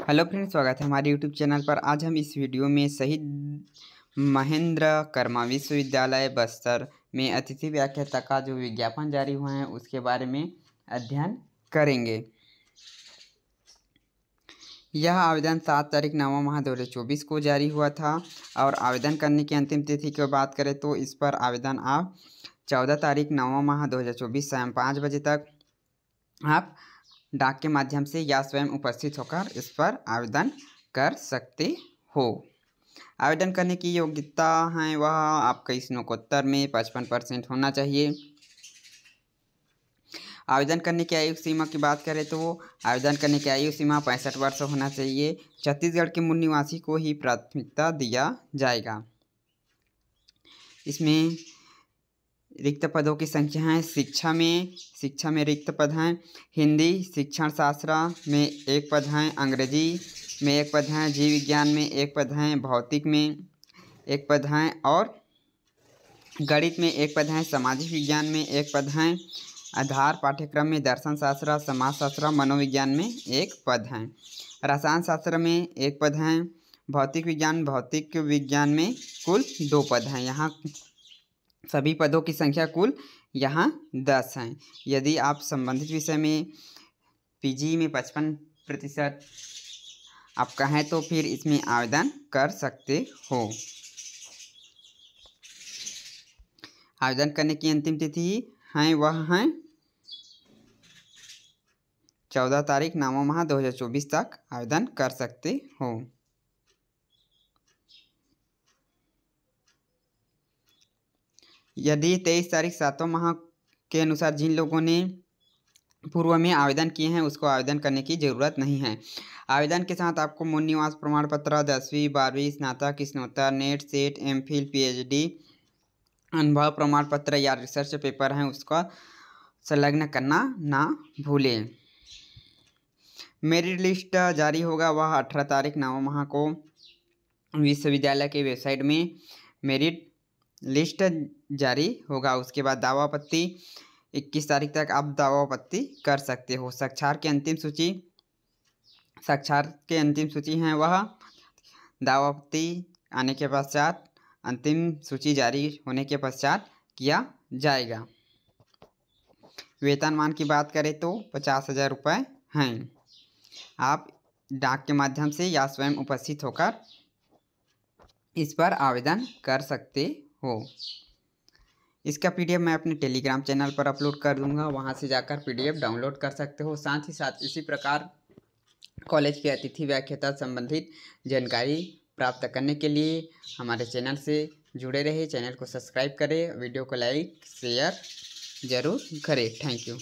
hello friends स्वागत है हमारे यूट्यूब चैनल पर आज हम इस वीडियो में शहीद महेंद्र कर्मा विश्वविद्यालय बस्तर में अतिथि व्याख्याता का जो विज्ञापन जारी हुआ है उसके बारे में अध्ययन करेंगे यह आवेदन सात तारीख नवा माह दो चौबीस को जारी हुआ था और आवेदन करने की अंतिम तिथि की बात करें तो इस पर आवेदन आप चौदह तारीख नवा माह दो हज़ार चौबीस शाम पाँच बजे तक आप डाक के माध्यम से या स्वयं उपस्थित होकर इस पर आवेदन कर सकते हो आवेदन करने की योग्यता है वह आपका स्नाकोत्तर में पचपन परसेंट होना चाहिए आवेदन करने की आयु सीमा की बात करें तो आवेदन करने की आयु सीमा पैंसठ वर्ष होना चाहिए छत्तीसगढ़ के मूल निवासी को ही प्राथमिकता दिया जाएगा इसमें रिक्त पदों की संख्या है शिक्षा में शिक्षा में रिक्त पद हैं हिंदी शिक्षण शास्त्र में एक पद हैं अंग्रेजी में एक पद हैं जीव विज्ञान में एक पद हैं भौतिक में एक पद हैं और गणित में एक पद हैं सामाजिक विज्ञान में एक पद हैं आधार पाठ्यक्रम में दर्शन शास्त्र समाज शास्त्र मनोविज्ञान में एक पद हैं रसायन शास्त्र में एक पद हैं भौतिक विज्ञान भौतिक विज्ञान में कुल दो पद हैं यहाँ सभी पदों की संख्या कुल यहाँ दस हैं यदि आप संबंधित विषय में पीजी में पचपन प्रतिशत आपका है तो फिर इसमें आवेदन कर सकते हो आवेदन करने की अंतिम तिथि हैं वह हैं चौदह तारीख नवम माह दो हज़ार चौबीस तक आवेदन कर सकते हो यदि तेईस तारीख सातों माह के अनुसार जिन लोगों ने पूर्व में आवेदन किए हैं उसको आवेदन करने की ज़रूरत नहीं है आवेदन के साथ आपको मूल निवास प्रमाण पत्र दसवीं बारहवीं स्नातक स्नोत्तर नेट सेट एम फिल पी अनुभव प्रमाण पत्र या रिसर्च पेपर हैं उसका संलग्न करना ना भूलें मेरिट लिस्ट जारी होगा वह अठारह तारीख नौ माह को विश्वविद्यालय के वेबसाइट में मेरिट लिस्ट जारी होगा उसके बाद दावा आपत्ति इक्कीस तारीख तक आप दावा आपत्ति कर सकते हो साक्षार की अंतिम सूची साक्षार के अंतिम सूची हैं वह दावापत्ति आने के पश्चात अंतिम सूची जारी होने के पश्चात किया जाएगा वेतनमान की बात करें तो पचास हज़ार रुपये हैं आप डाक के माध्यम से या स्वयं उपस्थित होकर इस पर आवेदन कर सकते हो इसका पीडीएफ मैं अपने टेलीग्राम चैनल पर अपलोड कर दूंगा वहां से जाकर पीडीएफ डाउनलोड कर सकते हो साथ ही साथ इसी प्रकार कॉलेज की अतिथि व्याख्याता संबंधित जानकारी प्राप्त करने के लिए हमारे चैनल से जुड़े रहे चैनल को सब्सक्राइब करें वीडियो को लाइक शेयर ज़रूर करें थैंक यू